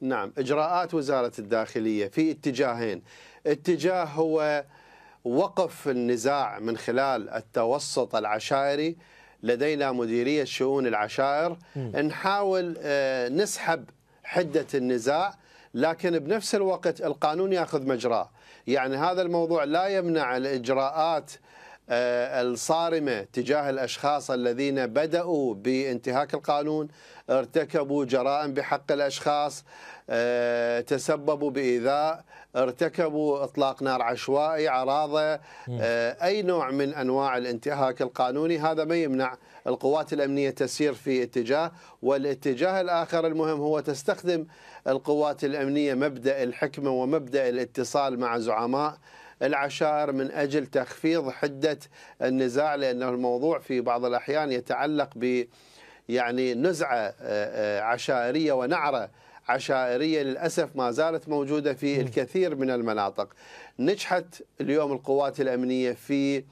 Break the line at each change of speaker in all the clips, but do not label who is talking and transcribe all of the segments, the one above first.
نعم إجراءات وزارة الداخلية في اتجاهين اتجاه هو وقف النزاع من خلال التوسط العشائري لدينا مديرية شؤون العشائر م. نحاول آه، نسحب حدة النزاع لكن بنفس الوقت القانون ياخذ مجراه يعني هذا الموضوع لا يمنع الإجراءات آه، الصارمه تجاه الاشخاص الذين بداوا بانتهاك القانون، ارتكبوا جرائم بحق الاشخاص، آه، تسببوا بايذاء، ارتكبوا اطلاق نار عشوائي، عراضه، آه، اي نوع من انواع الانتهاك القانوني هذا ما يمنع القوات الامنيه تسير في اتجاه، والاتجاه الاخر المهم هو تستخدم القوات الامنيه مبدا الحكمه ومبدا الاتصال مع زعماء العشائر من أجل تخفيض حدة النزاع لأنه الموضوع في بعض الأحيان يتعلق ب يعني نزعة آه، آه، عشائرية ونعرة عشائرية للأسف ما زالت موجودة في الكثير من المناطق نجحت اليوم القوات الأمنية في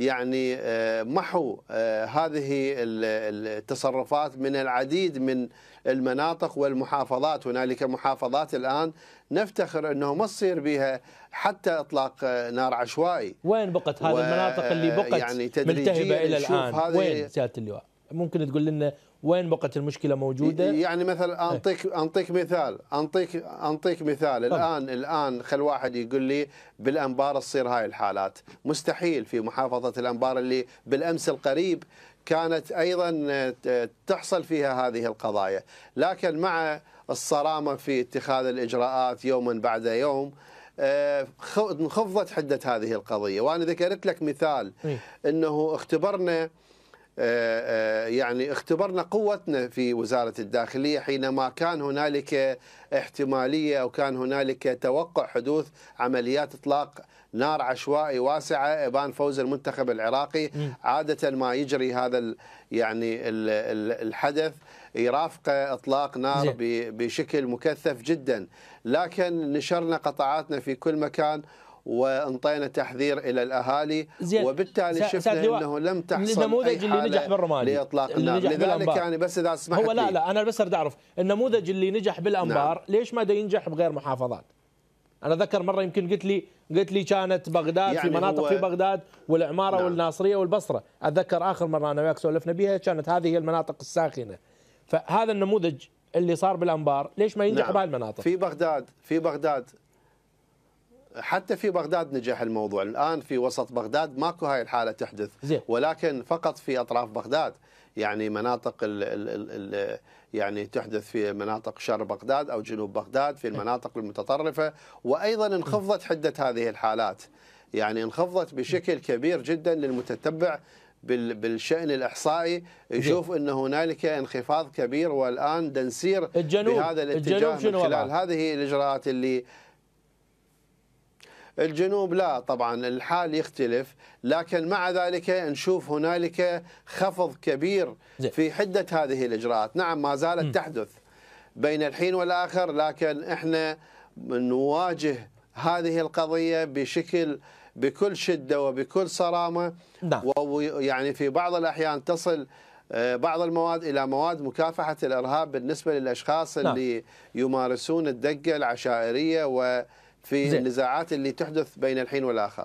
يعني آه، محو آه، هذه التصرفات من العديد من المناطق والمحافظات هنالك محافظات الان نفتخر انه ما تصير بها حتى اطلاق آه، نار عشوائي وين بقت هذه المناطق اللي بقت يعني ملتهبه الى الان وين
سياده اللواء ممكن تقول لنا وين بقت المشكله موجوده
يعني مثلا إيه. انطيك انطيك مثال انطيك انطيك مثال طبعا. الان الان خل واحد يقول لي بالانبار تصير هاي الحالات مستحيل في محافظه الانبار اللي بالامس القريب كانت ايضا آه، تحصل فيها هذه القضايا لكن مع الصرامه في اتخاذ الاجراءات يوما بعد يوم آه، انخفضت حده هذه القضيه وانا ذكرت لك مثال إيه. انه اختبرنا آه، يعني اختبرنا قوتنا في وزارة الداخلية حينما كان هنالك احتمالية أو كان هنالك توقع حدوث عمليات إطلاق نار عشوائي واسعة ابان فوز المنتخب العراقي عادة ما يجري هذا يعني الحدث يرافق اطلاق نار بشكل مكثف جدا لكن نشرنا قطعاتنا في كل مكان وانطينا تحذير الى الاهالي زين. وبالتالي شفنا انه لم تحصل النموذج اللي نجح بالرمادي لاطلاق النار نعم، لذلك يعني بس اذا سمحت هو لا لا
انا بس اريد اعرف النموذج اللي نجح بالانبار نعم. ليش ما دا ينجح بغير محافظات؟ انا ذكر مره يمكن قلت لي قلت لي كانت بغداد يعني في مناطق في بغداد والعماره نعم. والناصريه والبصره، اتذكر اخر مره انا وياك سولفنا بها كانت هذه هي المناطق الساخنه. فهذا النموذج اللي صار بالانبار ليش ما ينجح نعم. بهالمناطق؟ في
بغداد في بغداد حتى في بغداد نجح الموضوع الآن في وسط بغداد ماكو هاي الحالة تحدث ولكن فقط في أطراف بغداد يعني مناطق ال ال ال الـ يعني تحدث في مناطق شرق بغداد أو جنوب بغداد في المناطق المتطرفة وأيضا انخفضت حدة هذه الحالات يعني انخفضت بشكل كبير جدا للمتتبع بالشأن الإحصائي يشوف أن هنالك انخفاض كبير والآن دنسير الجنوب بهذا الاتجاه الجنوب من خلال هذه الإجراءات اللي الجنوب لا طبعا الحال يختلف لكن مع ذلك نشوف هنالك خفض كبير في حدة هذه الإجراءات نعم ما زالت تحدث بين الحين والآخر لكن إحنا نواجه هذه القضية بشكل بكل شدة وبكل صرامة نعم. ويعني في بعض الأحيان تصل آه، بعض المواد الى مواد مكافحه الارهاب بالنسبه للاشخاص نعم. اللي يمارسون الدقه العشائريه و في زي. النزاعات اللي تحدث بين الحين والاخر